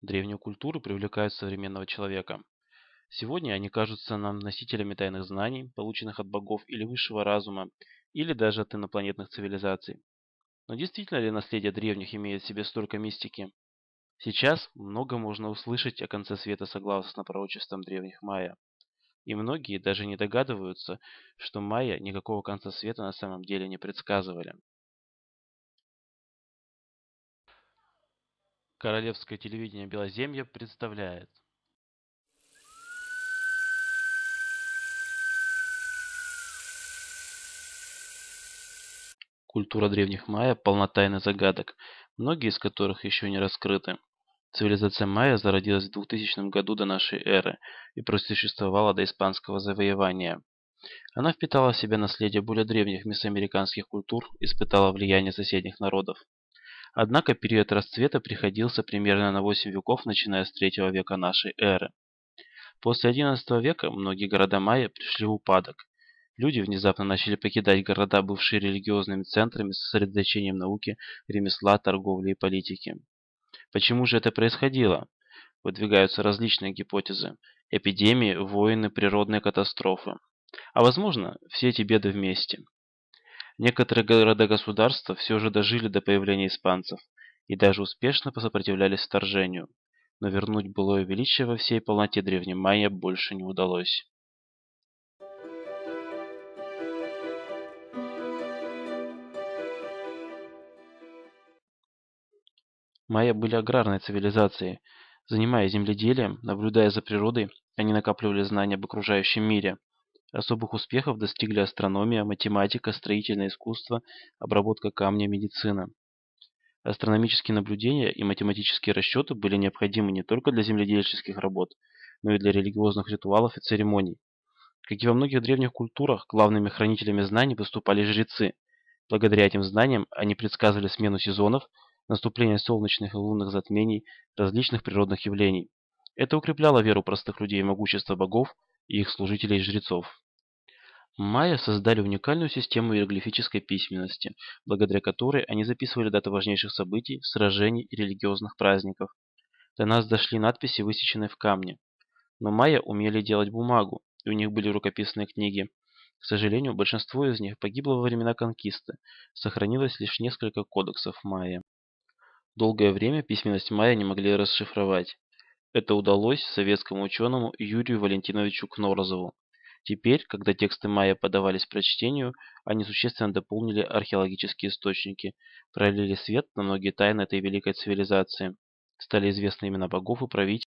Древнюю культуру привлекают современного человека. Сегодня они кажутся нам носителями тайных знаний, полученных от богов или высшего разума, или даже от инопланетных цивилизаций. Но действительно ли наследие древних имеет в себе столько мистики? Сейчас много можно услышать о конце света согласно пророчествам древних майя. И многие даже не догадываются, что майя никакого конца света на самом деле не предсказывали. Королевское телевидение Белоземья представляет. Культура древних майя полна тайн загадок, многие из которых еще не раскрыты. Цивилизация майя зародилась в 2000 году до нашей эры и просуществовала до испанского завоевания. Она впитала в себя наследие более древних месоамериканских культур, и испытала влияние соседних народов. Однако период расцвета приходился примерно на 8 веков, начиная с III века нашей эры. После XI века многие города майя пришли в упадок. Люди внезапно начали покидать города, бывшие религиозными центрами с сосредоточением науки, ремесла, торговли и политики. Почему же это происходило? Выдвигаются различные гипотезы. Эпидемии, войны, природные катастрофы. А возможно, все эти беды вместе. Некоторые города-государства все же дожили до появления испанцев и даже успешно посопротивлялись вторжению, но вернуть былое величие во всей полноте древней майя больше не удалось. Майя были аграрной цивилизацией. Занимаясь земледелием, наблюдая за природой, они накапливали знания об окружающем мире. Особых успехов достигли астрономия, математика, строительное искусство, обработка камня, медицина. Астрономические наблюдения и математические расчеты были необходимы не только для земледельческих работ, но и для религиозных ритуалов и церемоний. Как и во многих древних культурах, главными хранителями знаний выступали жрецы. Благодаря этим знаниям они предсказывали смену сезонов, наступление солнечных и лунных затмений, различных природных явлений. Это укрепляло веру простых людей в могущество богов, и их служителей-жрецов. и Майя создали уникальную систему иероглифической письменности, благодаря которой они записывали даты важнейших событий, сражений и религиозных праздников. До нас дошли надписи, высеченные в камне. Но майя умели делать бумагу, и у них были рукописные книги. К сожалению, большинство из них погибло во времена конкисты, сохранилось лишь несколько кодексов майя. Долгое время письменность майя не могли расшифровать. Это удалось советскому ученому Юрию Валентиновичу Кнорозову. Теперь, когда тексты Майя подавались прочтению, они существенно дополнили археологические источники, пролили свет на многие тайны этой великой цивилизации. Стали известны имена богов и правителей.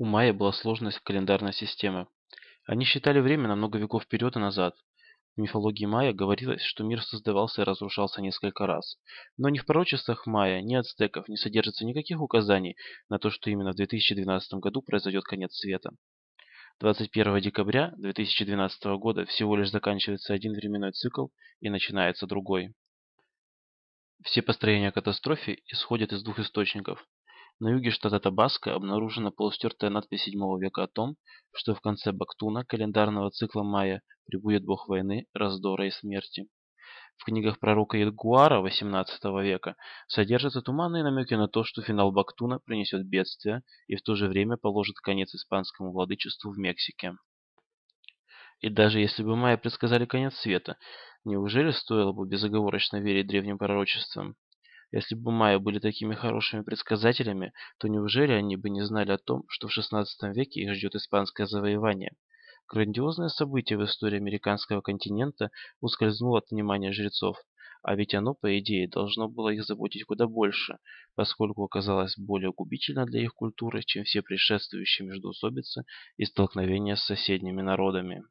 У Майя была сложность календарной системы. Они считали время на много веков вперед и назад. В мифологии майя говорилось, что мир создавался и разрушался несколько раз. Но ни в пророчествах майя, ни ацтеков не содержится никаких указаний на то, что именно в 2012 году произойдет конец света. 21 декабря 2012 года всего лишь заканчивается один временной цикл и начинается другой. Все построения катастрофы исходят из двух источников на юге штата Табаско обнаружена полустертая надпись VII века о том, что в конце Бактуна, календарного цикла майя прибудет бог войны, раздора и смерти. В книгах пророка Ягуара XVIII века содержатся туманные намеки на то, что финал Бактуна принесет бедствие и в то же время положит конец испанскому владычеству в Мексике. И даже если бы майя предсказали конец света, неужели стоило бы безоговорочно верить древним пророчествам? Если бы майя были такими хорошими предсказателями, то неужели они бы не знали о том, что в XVI веке их ждет испанское завоевание? Грандиозное событие в истории американского континента ускользнуло от внимания жрецов, а ведь оно, по идее, должно было их заботить куда больше, поскольку оказалось более губительно для их культуры, чем все предшествующие междоусобицы и столкновения с соседними народами.